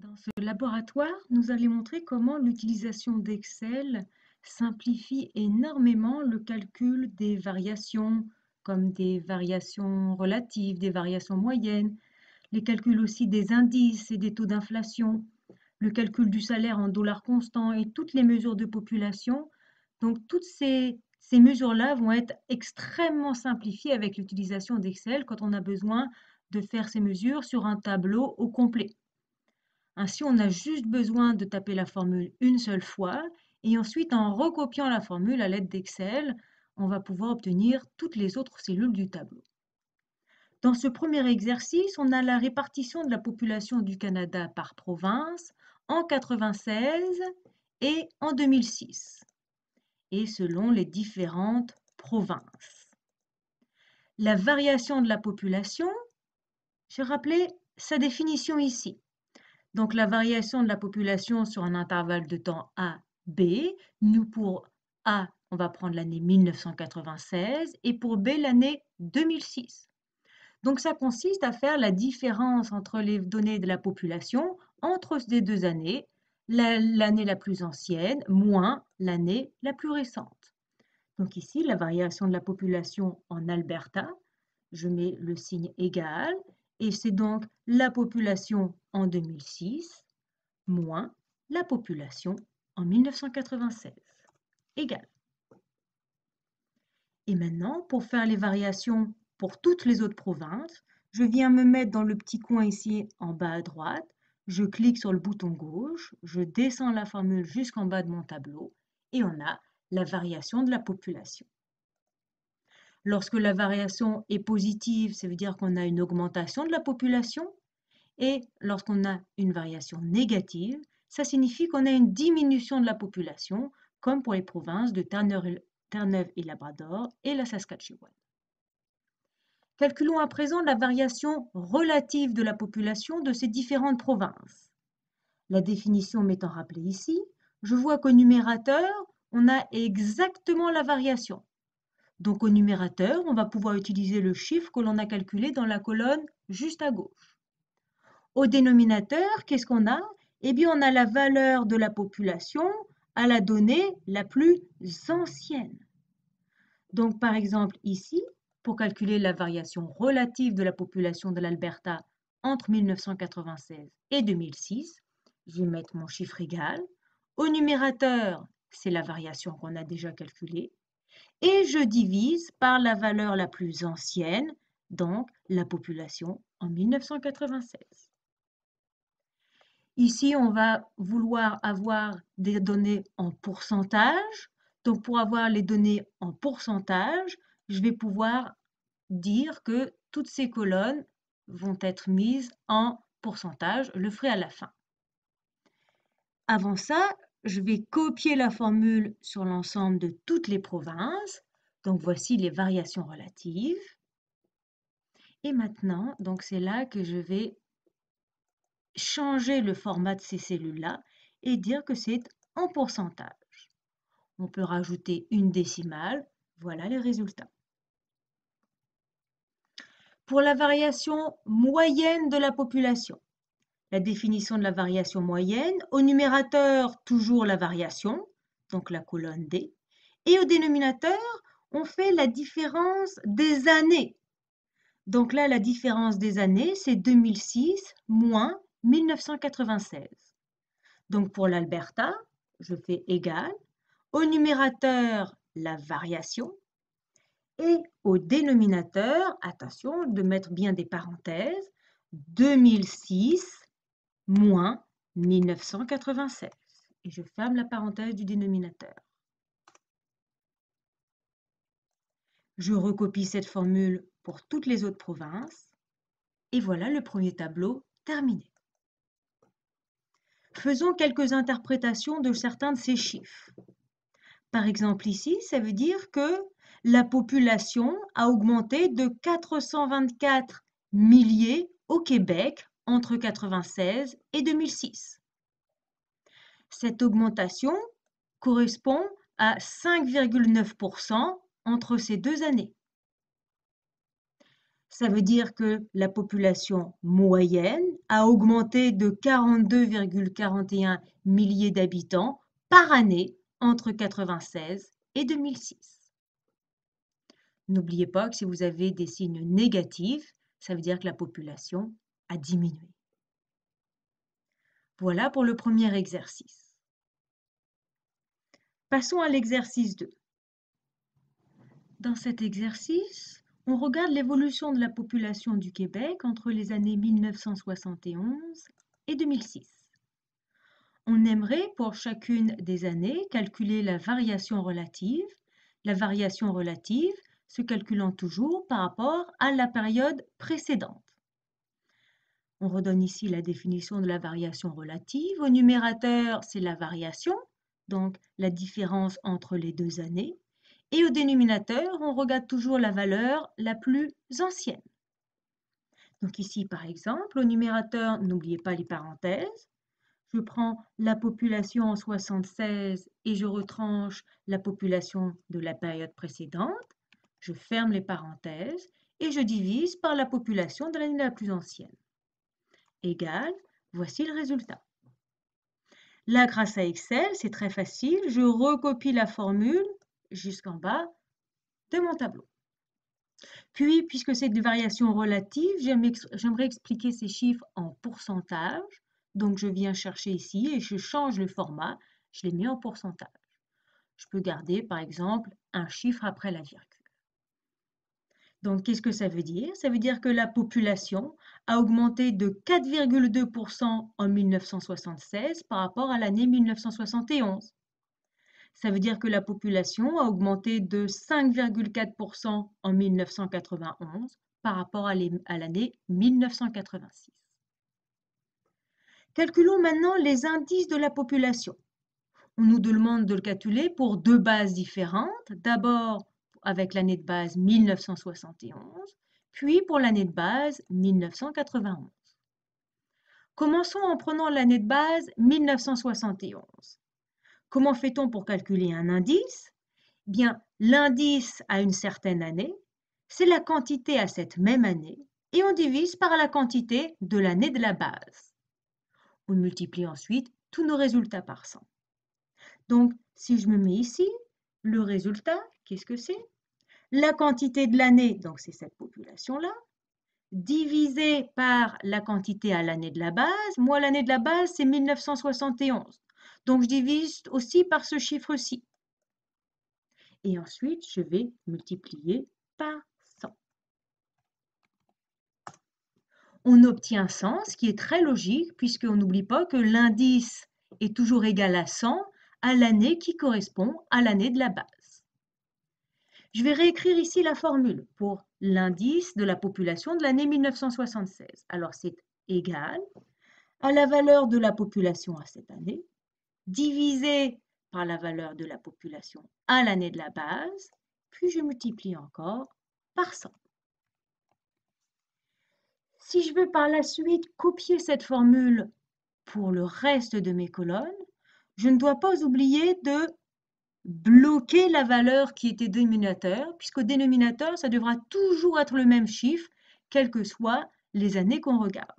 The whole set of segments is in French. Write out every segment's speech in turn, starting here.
Dans ce laboratoire, nous allons montrer comment l'utilisation d'Excel simplifie énormément le calcul des variations, comme des variations relatives, des variations moyennes, les calculs aussi des indices et des taux d'inflation, le calcul du salaire en dollars constants et toutes les mesures de population. Donc toutes ces, ces mesures-là vont être extrêmement simplifiées avec l'utilisation d'Excel quand on a besoin de faire ces mesures sur un tableau au complet. Ainsi, on a juste besoin de taper la formule une seule fois et ensuite, en recopiant la formule à l'aide d'Excel, on va pouvoir obtenir toutes les autres cellules du tableau. Dans ce premier exercice, on a la répartition de la population du Canada par province en 1996 et en 2006, et selon les différentes provinces. La variation de la population, j'ai rappelé sa définition ici. Donc la variation de la population sur un intervalle de temps A, B, nous pour A, on va prendre l'année 1996 et pour B, l'année 2006. Donc ça consiste à faire la différence entre les données de la population entre ces deux années, l'année la plus ancienne moins l'année la plus récente. Donc ici, la variation de la population en Alberta, je mets le signe égal et c'est donc la population en 2006 moins la population en 1996 égale. Et maintenant, pour faire les variations pour toutes les autres provinces, je viens me mettre dans le petit coin ici en bas à droite, je clique sur le bouton gauche, je descends la formule jusqu'en bas de mon tableau et on a la variation de la population. Lorsque la variation est positive, ça veut dire qu'on a une augmentation de la population. Et lorsqu'on a une variation négative, ça signifie qu'on a une diminution de la population, comme pour les provinces de Terre-Neuve et Labrador et la Saskatchewan. Calculons à présent la variation relative de la population de ces différentes provinces. La définition m'étant rappelée ici, je vois qu'au numérateur, on a exactement la variation. Donc au numérateur, on va pouvoir utiliser le chiffre que l'on a calculé dans la colonne juste à gauche. Au dénominateur, qu'est-ce qu'on a Eh bien, on a la valeur de la population à la donnée la plus ancienne. Donc, par exemple, ici, pour calculer la variation relative de la population de l'Alberta entre 1996 et 2006, je vais mettre mon chiffre égal. Au numérateur, c'est la variation qu'on a déjà calculée et je divise par la valeur la plus ancienne, donc la population en 1996. Ici, on va vouloir avoir des données en pourcentage. Donc, pour avoir les données en pourcentage, je vais pouvoir dire que toutes ces colonnes vont être mises en pourcentage, le frais à la fin. Avant ça, je vais copier la formule sur l'ensemble de toutes les provinces. Donc voici les variations relatives. Et maintenant, donc c'est là que je vais changer le format de ces cellules-là et dire que c'est en pourcentage. On peut rajouter une décimale. Voilà les résultats. Pour la variation moyenne de la population, la définition de la variation moyenne, au numérateur toujours la variation, donc la colonne D, et au dénominateur, on fait la différence des années. Donc là, la différence des années, c'est 2006 moins 1996. Donc pour l'Alberta, je fais égal. Au numérateur, la variation. Et au dénominateur, attention de mettre bien des parenthèses, 2006 moins 1996. Et je ferme la parenthèse du dénominateur. Je recopie cette formule pour toutes les autres provinces. Et voilà le premier tableau terminé. Faisons quelques interprétations de certains de ces chiffres. Par exemple ici, ça veut dire que la population a augmenté de 424 milliers au Québec entre 1996 et 2006. Cette augmentation correspond à 5,9% entre ces deux années. Ça veut dire que la population moyenne a augmenté de 42,41 milliers d'habitants par année entre 1996 et 2006. N'oubliez pas que si vous avez des signes négatifs, ça veut dire que la population diminuer. Voilà pour le premier exercice. Passons à l'exercice 2. Dans cet exercice, on regarde l'évolution de la population du Québec entre les années 1971 et 2006. On aimerait pour chacune des années calculer la variation relative, la variation relative se calculant toujours par rapport à la période précédente. On redonne ici la définition de la variation relative. Au numérateur, c'est la variation, donc la différence entre les deux années. Et au dénominateur, on regarde toujours la valeur la plus ancienne. Donc ici, par exemple, au numérateur, n'oubliez pas les parenthèses. Je prends la population en 76 et je retranche la population de la période précédente. Je ferme les parenthèses et je divise par la population de l'année la plus ancienne. Égal. voici le résultat. Là, grâce à Excel, c'est très facile. Je recopie la formule jusqu'en bas de mon tableau. Puis, puisque c'est des variation relative, j'aimerais expliquer ces chiffres en pourcentage. Donc, je viens chercher ici et je change le format. Je les mets en pourcentage. Je peux garder, par exemple, un chiffre après la virgule. Donc, qu'est-ce que ça veut dire Ça veut dire que la population a augmenté de 4,2% en 1976 par rapport à l'année 1971. Ça veut dire que la population a augmenté de 5,4% en 1991 par rapport à l'année 1986. Calculons maintenant les indices de la population. On nous demande de le calculer pour deux bases différentes. D'abord, avec l'année de base 1971, puis pour l'année de base 1991. Commençons en prenant l'année de base 1971. Comment fait-on pour calculer un indice eh Bien, l'indice à une certaine année, c'est la quantité à cette même année et on divise par la quantité de l'année de la base. On multiplie ensuite tous nos résultats par 100. Donc, si je me mets ici, le résultat, Qu'est-ce que c'est La quantité de l'année, donc c'est cette population-là, divisé par la quantité à l'année de la base. Moi, l'année de la base, c'est 1971. Donc, je divise aussi par ce chiffre-ci. Et ensuite, je vais multiplier par 100. On obtient 100, ce qui est très logique, puisqu'on n'oublie pas que l'indice est toujours égal à 100 à l'année qui correspond à l'année de la base. Je vais réécrire ici la formule pour l'indice de la population de l'année 1976. Alors c'est égal à la valeur de la population à cette année, divisé par la valeur de la population à l'année de la base, puis je multiplie encore par 100. Si je veux par la suite copier cette formule pour le reste de mes colonnes, je ne dois pas oublier de bloquer la valeur qui était dénominateur, puisqu'au dénominateur, ça devra toujours être le même chiffre, quelles que soient les années qu'on regarde.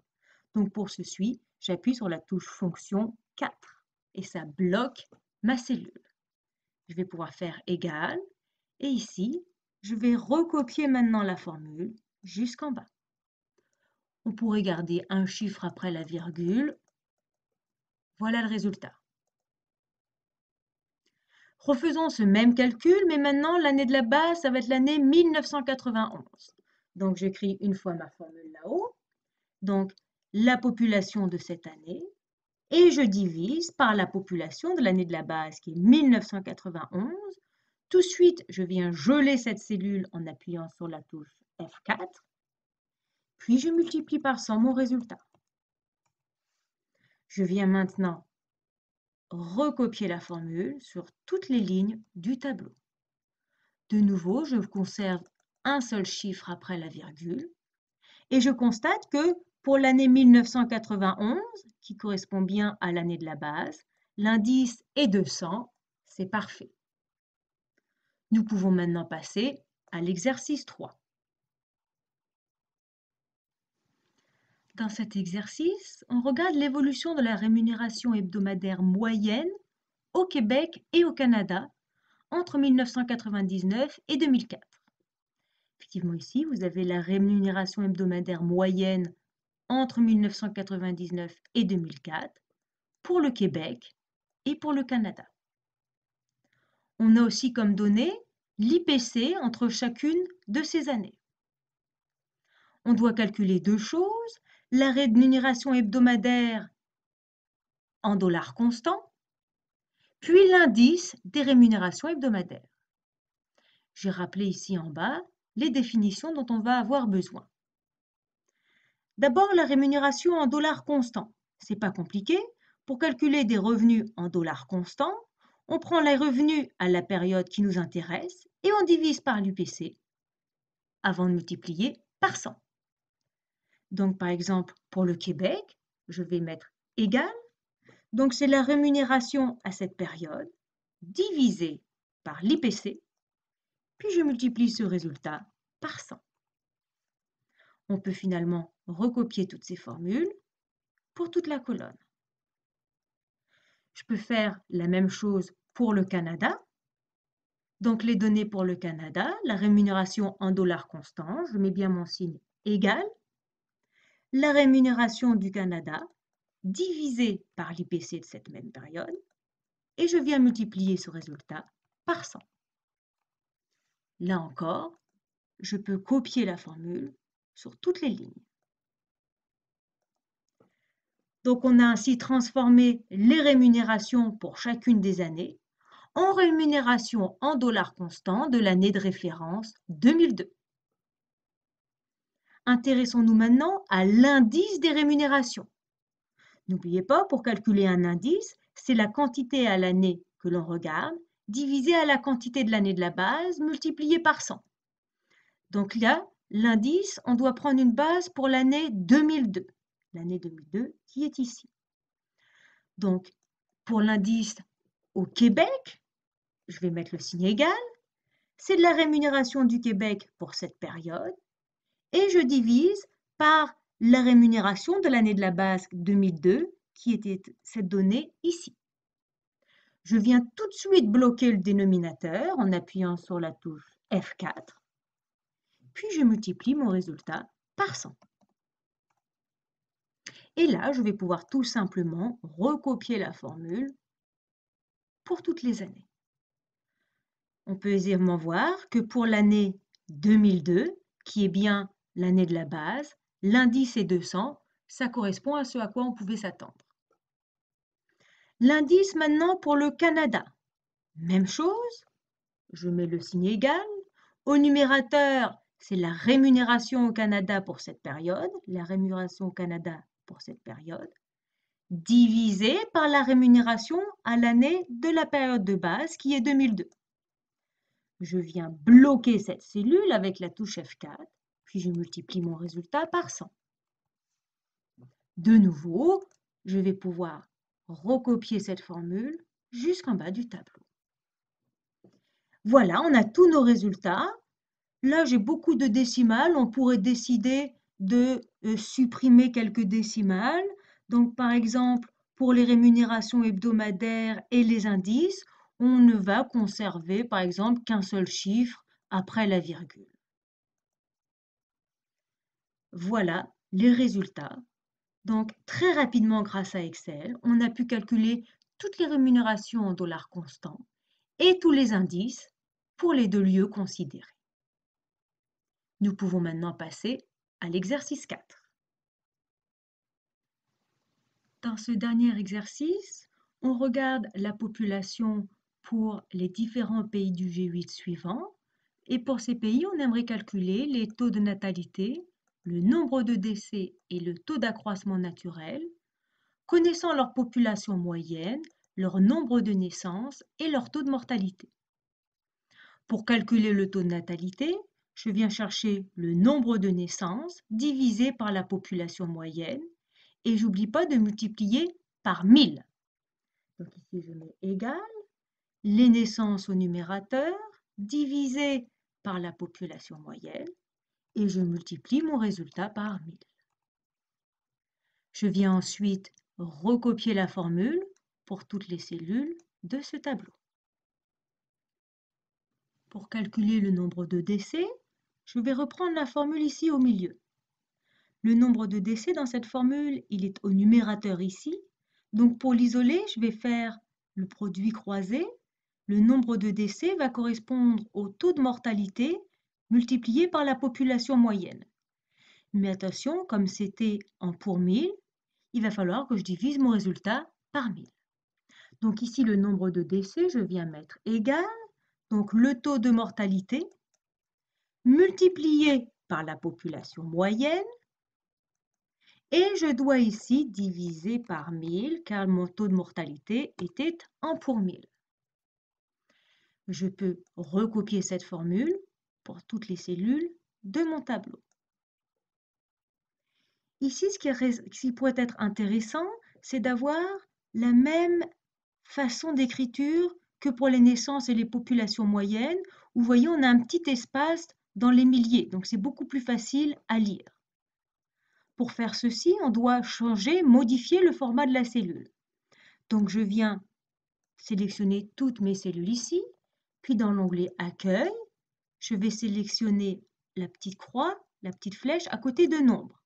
Donc pour ce ceci, j'appuie sur la touche fonction 4 et ça bloque ma cellule. Je vais pouvoir faire égal et ici, je vais recopier maintenant la formule jusqu'en bas. On pourrait garder un chiffre après la virgule. Voilà le résultat. Refaisons ce même calcul, mais maintenant l'année de la base, ça va être l'année 1991. Donc j'écris une fois ma formule là-haut. Donc la population de cette année, et je divise par la population de l'année de la base qui est 1991. Tout de suite, je viens geler cette cellule en appuyant sur la touche F4, puis je multiplie par 100 mon résultat. Je viens maintenant recopier la formule sur toutes les lignes du tableau. De nouveau, je conserve un seul chiffre après la virgule et je constate que pour l'année 1991, qui correspond bien à l'année de la base, l'indice est 200, c'est parfait. Nous pouvons maintenant passer à l'exercice 3. Dans cet exercice, on regarde l'évolution de la rémunération hebdomadaire moyenne au Québec et au Canada entre 1999 et 2004. Effectivement, ici, vous avez la rémunération hebdomadaire moyenne entre 1999 et 2004 pour le Québec et pour le Canada. On a aussi comme données l'IPC entre chacune de ces années. On doit calculer deux choses, la rémunération hebdomadaire en dollars constants, puis l'indice des rémunérations hebdomadaires. J'ai rappelé ici en bas les définitions dont on va avoir besoin. D'abord, la rémunération en dollars constants. C'est pas compliqué. Pour calculer des revenus en dollars constants, on prend les revenus à la période qui nous intéresse et on divise par l'UPC avant de multiplier par 100. Donc, par exemple, pour le Québec, je vais mettre égal. Donc, c'est la rémunération à cette période divisée par l'IPC, puis je multiplie ce résultat par 100. On peut finalement recopier toutes ces formules pour toute la colonne. Je peux faire la même chose pour le Canada. Donc les données pour le Canada, la rémunération en dollars constants, je mets bien mon signe égal, la rémunération du Canada divisée par l'IPC de cette même période, et je viens multiplier ce résultat par 100. Là encore, je peux copier la formule sur toutes les lignes. Donc on a ainsi transformé les rémunérations pour chacune des années en rémunération en dollars constants de l'année de référence 2002. Intéressons-nous maintenant à l'indice des rémunérations. N'oubliez pas, pour calculer un indice, c'est la quantité à l'année que l'on regarde, divisée à la quantité de l'année de la base, multipliée par 100. Donc là, l'indice, on doit prendre une base pour l'année 2002. L'année 2002 qui est ici. Donc, pour l'indice au Québec, je vais mettre le signe égal. C'est de la rémunération du Québec pour cette période et je divise par la rémunération de l'année de la base 2002, qui était cette donnée ici. Je viens tout de suite bloquer le dénominateur en appuyant sur la touche F4, puis je multiplie mon résultat par 100. Et là, je vais pouvoir tout simplement recopier la formule pour toutes les années. On peut aisément voir que pour l'année 2002, qui est bien l'année de la base, l'indice est 200, ça correspond à ce à quoi on pouvait s'attendre. L'indice maintenant pour le Canada. Même chose, je mets le signe égal. Au numérateur, c'est la rémunération au Canada pour cette période, la rémunération au Canada pour cette période, divisé par la rémunération à l'année de la période de base qui est 2002. Je viens bloquer cette cellule avec la touche F4 puis je multiplie mon résultat par 100. De nouveau, je vais pouvoir recopier cette formule jusqu'en bas du tableau. Voilà, on a tous nos résultats. Là, j'ai beaucoup de décimales. On pourrait décider de euh, supprimer quelques décimales. Donc, par exemple, pour les rémunérations hebdomadaires et les indices, on ne va conserver, par exemple, qu'un seul chiffre après la virgule. Voilà les résultats. Donc très rapidement grâce à Excel, on a pu calculer toutes les rémunérations en dollars constants et tous les indices pour les deux lieux considérés. Nous pouvons maintenant passer à l'exercice 4. Dans ce dernier exercice, on regarde la population pour les différents pays du G8 suivants. Et pour ces pays, on aimerait calculer les taux de natalité le nombre de décès et le taux d'accroissement naturel, connaissant leur population moyenne, leur nombre de naissances et leur taux de mortalité. Pour calculer le taux de natalité, je viens chercher le nombre de naissances divisé par la population moyenne et j'oublie pas de multiplier par 1000. Donc ici je mets égal les naissances au numérateur divisé par la population moyenne et je multiplie mon résultat par 1000. Je viens ensuite recopier la formule pour toutes les cellules de ce tableau. Pour calculer le nombre de décès, je vais reprendre la formule ici au milieu. Le nombre de décès dans cette formule, il est au numérateur ici. Donc pour l'isoler, je vais faire le produit croisé. Le nombre de décès va correspondre au taux de mortalité multiplié par la population moyenne. Mais attention, comme c'était en pour 1000, il va falloir que je divise mon résultat par 1000. Donc ici, le nombre de décès, je viens mettre égal, donc le taux de mortalité, multiplié par la population moyenne, et je dois ici diviser par 1000, car mon taux de mortalité était en pour 1000. Je peux recopier cette formule pour toutes les cellules de mon tableau. Ici, ce qui, ce qui pourrait être intéressant, c'est d'avoir la même façon d'écriture que pour les naissances et les populations moyennes, où vous voyez, on a un petit espace dans les milliers, donc c'est beaucoup plus facile à lire. Pour faire ceci, on doit changer, modifier le format de la cellule. Donc je viens sélectionner toutes mes cellules ici, puis dans l'onglet Accueil, je vais sélectionner la petite croix, la petite flèche à côté de nombre.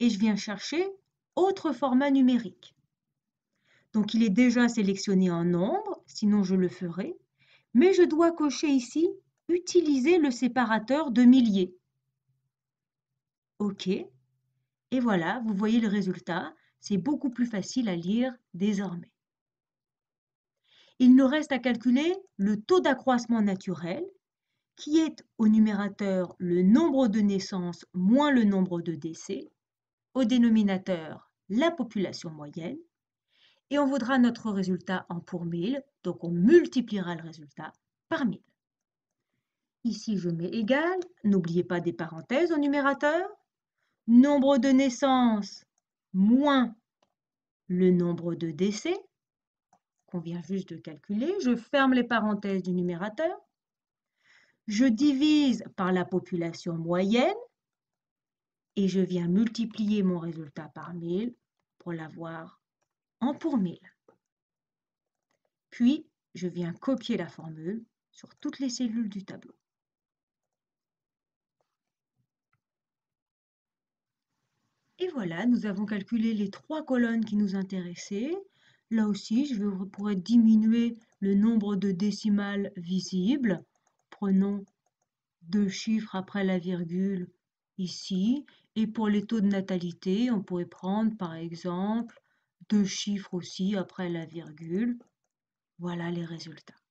Et je viens chercher autre format numérique. Donc il est déjà sélectionné en nombre, sinon je le ferai. Mais je dois cocher ici « Utiliser le séparateur de milliers ». OK. Et voilà, vous voyez le résultat. C'est beaucoup plus facile à lire désormais. Il nous reste à calculer le taux d'accroissement naturel qui est au numérateur le nombre de naissances moins le nombre de décès, au dénominateur la population moyenne, et on vaudra notre résultat en pour 1000, donc on multipliera le résultat par 1000. Ici, je mets égal, n'oubliez pas des parenthèses au numérateur, nombre de naissances moins le nombre de décès, qu'on vient juste de calculer, je ferme les parenthèses du numérateur, je divise par la population moyenne et je viens multiplier mon résultat par 1000 pour l'avoir en pour 1000. Puis, je viens copier la formule sur toutes les cellules du tableau. Et voilà, nous avons calculé les trois colonnes qui nous intéressaient. Là aussi, je pourrais diminuer le nombre de décimales visibles prenons deux chiffres après la virgule ici. Et pour les taux de natalité, on pourrait prendre par exemple deux chiffres aussi après la virgule. Voilà les résultats.